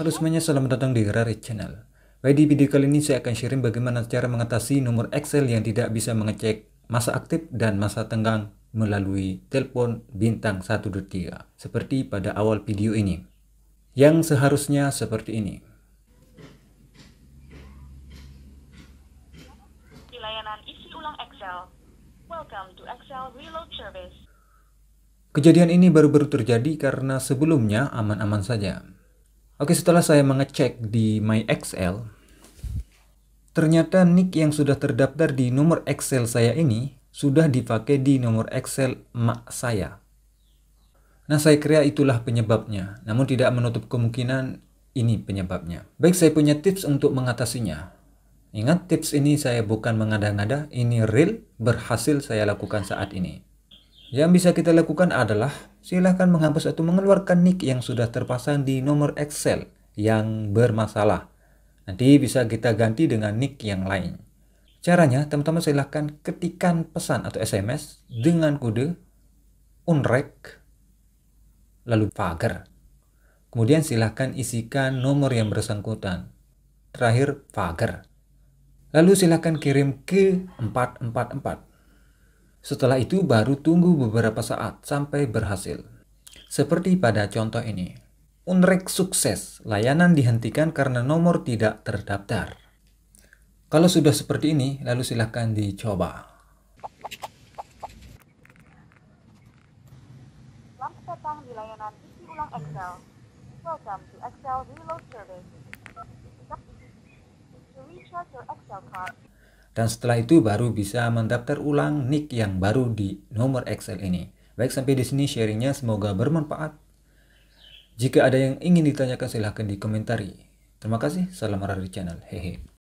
Halo semuanya, selamat datang di Rare Channel. Baik, di video kali ini saya akan sharing bagaimana cara mengatasi nomor Excel yang tidak bisa mengecek masa aktif dan masa tenggang melalui telepon bintang 123 seperti pada awal video ini. Yang seharusnya seperti ini. Di layanan isi ulang Excel, Kejadian ini baru-baru terjadi karena sebelumnya aman-aman saja. Oke, setelah saya mengecek di MyXL, ternyata nick yang sudah terdaftar di nomor Excel saya ini sudah dipakai di nomor Excel mak saya. Nah, saya kira itulah penyebabnya, namun tidak menutup kemungkinan ini penyebabnya. Baik, saya punya tips untuk mengatasinya. Ingat tips ini saya bukan mengada-ngada, ini real, berhasil saya lakukan saat ini. Yang bisa kita lakukan adalah silahkan menghapus atau mengeluarkan nick yang sudah terpasang di nomor Excel yang bermasalah. Nanti bisa kita ganti dengan nick yang lain. Caranya, teman-teman silahkan ketikkan pesan atau SMS dengan kode unreg, lalu pagar. Kemudian silahkan isikan nomor yang bersangkutan. Terakhir, pagar. Lalu silakan kirim ke 444. Setelah itu baru tunggu beberapa saat sampai berhasil. Seperti pada contoh ini. Unrek sukses, layanan dihentikan karena nomor tidak terdaftar. Kalau sudah seperti ini, lalu silahkan dicoba. Selamat datang di layanan isi ulang Excel. Welcome to Excel Reload Service. Dan setelah itu baru bisa mendaftar ulang nick yang baru di nomor Excel ini. Baik sampai di sini sharingnya semoga bermanfaat. Jika ada yang ingin ditanyakan silahkan di dikomentari. Terima kasih, salam Rari Channel. Hehe.